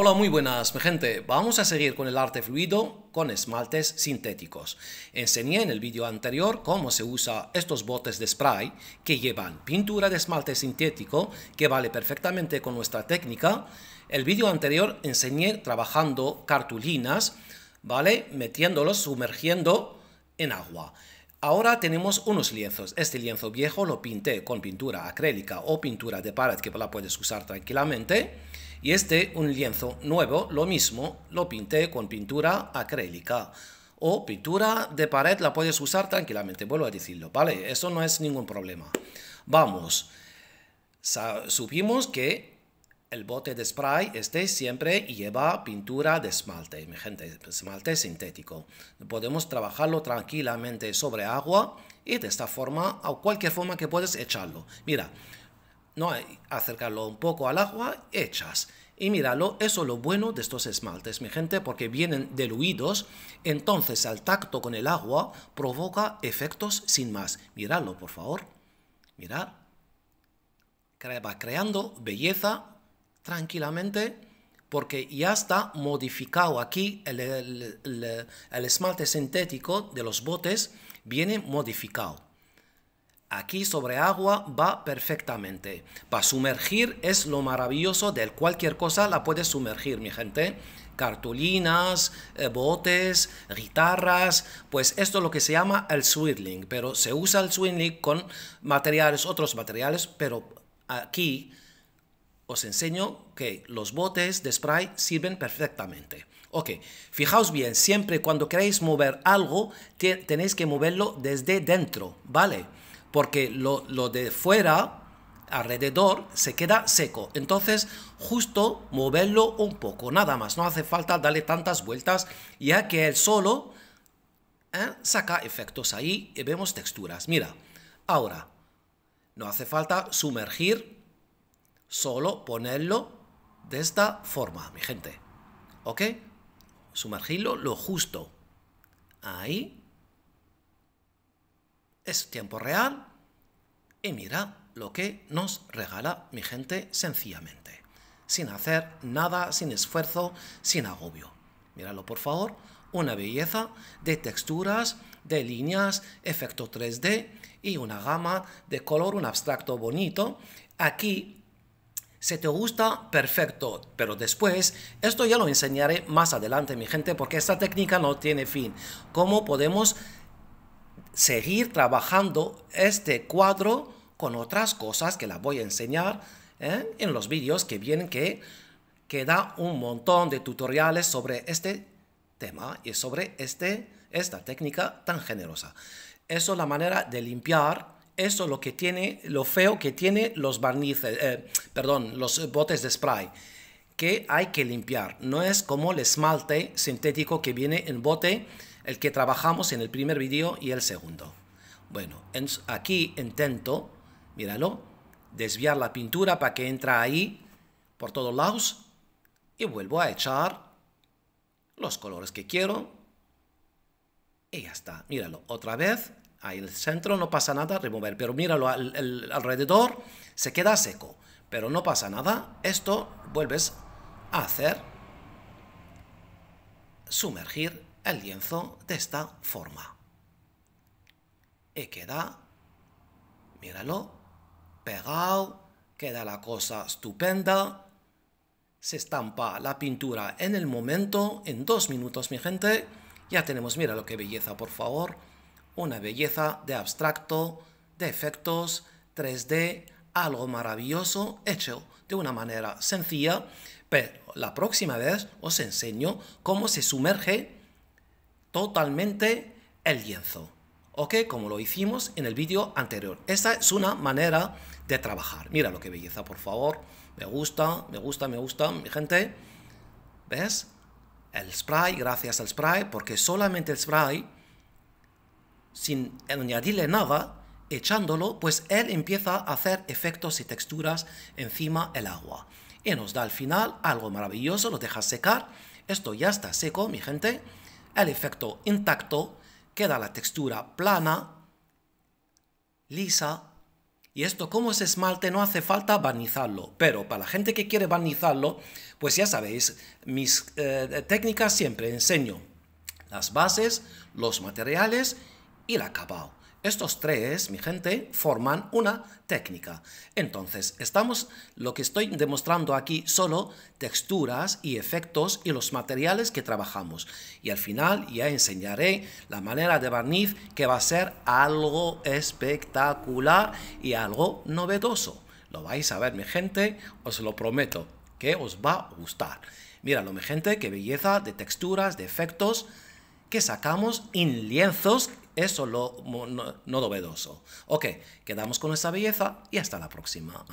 hola, muy buenas, mi gente. Vamos a seguir con el arte fluido con esmaltes sintéticos. Enseñé en el vídeo anterior cómo se usa estos botes de spray que llevan pintura de esmalte sintético que vale perfectamente con nuestra técnica. El vídeo anterior enseñé trabajando cartulinas, ¿vale? Metiéndolos, sumergiendo en agua. Ahora tenemos unos lienzos. Este lienzo viejo lo pinté con pintura acrílica o pintura de pared que la puedes usar tranquilamente y este, un lienzo nuevo, lo mismo, lo pinté con pintura acrílica. O pintura de pared la puedes usar tranquilamente, vuelvo a decirlo, ¿vale? Eso no es ningún problema. Vamos, supimos que el bote de spray esté siempre lleva pintura de esmalte, mi gente, esmalte sintético. Podemos trabajarlo tranquilamente sobre agua y de esta forma, o cualquier forma que puedas, echarlo. Mira, ¿no? acercarlo un poco al agua, echas. Y míralo, eso es lo bueno de estos esmaltes, mi gente, porque vienen diluidos, entonces al tacto con el agua provoca efectos sin más. Míralo, por favor. Mirad. Va creando belleza tranquilamente porque ya está modificado aquí el esmalte sintético de los botes, viene modificado. Aquí sobre agua va perfectamente. Para sumergir es lo maravilloso de cualquier cosa la puedes sumergir, mi gente. Cartulinas, eh, botes, guitarras, pues esto es lo que se llama el swirling, pero se usa el swirling con materiales, otros materiales, pero aquí os enseño que los botes de spray sirven perfectamente. Ok, fijaos bien, siempre cuando queréis mover algo, tenéis que moverlo desde dentro, ¿vale? porque lo, de fuera, alrededor, se queda seco. Entonces, justo moverlo un poco, nada más. No hace falta darle tantas vueltas, ya que él solo ¿eh? saca efectos ahí y vemos texturas. Mira, ahora, no hace falta sumergir, solo ponerlo de esta forma, mi gente. ¿Ok? Sumergirlo lo justo. Ahí es tiempo real y mira lo que nos regala mi gente sencillamente, sin hacer nada, sin esfuerzo, sin agobio. Míralo por favor, una belleza de texturas, de líneas, efecto 3D y una gama de color, un abstracto bonito. Aquí se te gusta, perfecto, pero después, esto ya lo enseñaré más adelante, mi gente, porque esta técnica no tiene fin. ¿Cómo podemos seguir trabajando este cuadro con otras cosas que las voy a enseñar ¿eh? en los vídeos que vienen que da un montón de tutoriales sobre este tema y sobre este, esta técnica tan generosa. Eso es la manera de limpiar, eso lo que tiene, lo feo que tiene los barnices, eh, perdón, los botes de spray que hay que limpiar. No es como el esmalte sintético que viene en bote el que trabajamos en el primer vídeo y el segundo. Bueno, aquí intento, míralo, desviar la pintura para que entra ahí por todos lados y vuelvo a echar los colores que quiero y ya está. Míralo, otra vez, ahí el centro no pasa nada, remover, pero míralo alrededor, se queda seco, pero no pasa nada. Esto vuelves a hacer, sumergir el lienzo de esta forma. Y queda, míralo, pegado, queda la cosa estupenda. Se estampa la pintura en el momento, en dos minutos, mi gente. Ya tenemos, mira lo que belleza, por favor. Una belleza de abstracto, de efectos, 3D, algo maravilloso, hecho de una manera sencilla. Pero la próxima vez os enseño cómo se sumerge totalmente el lienzo. ¿Ok? Como lo hicimos en el vídeo anterior. Esta es una manera de trabajar. Mira lo que belleza, por favor. Me gusta, me gusta, me gusta, mi gente. ¿Ves? El spray, gracias al spray, porque solamente el spray, sin añadirle nada, echándolo, pues él empieza a hacer efectos y texturas encima el agua. Y nos da al final algo maravilloso, lo deja secar. Esto ya está seco, mi gente el efecto intacto, queda la textura plana, lisa. Y esto como es esmalte no hace falta barnizarlo, pero para la gente que quiere barnizarlo, pues ya sabéis, mis eh, técnicas siempre enseño las bases, los materiales y el acabado. Estos tres, mi gente, forman una técnica. Entonces, estamos, lo que estoy demostrando aquí solo texturas y efectos y los materiales que trabajamos. Y al final ya enseñaré la manera de barniz que va a ser algo espectacular y algo novedoso. Lo vais a ver, mi gente, os lo prometo, que os va a gustar. Míralo, mi gente, qué belleza de texturas, de efectos que sacamos en lienzos eso lo no, no Ok, quedamos con esa belleza y hasta la próxima.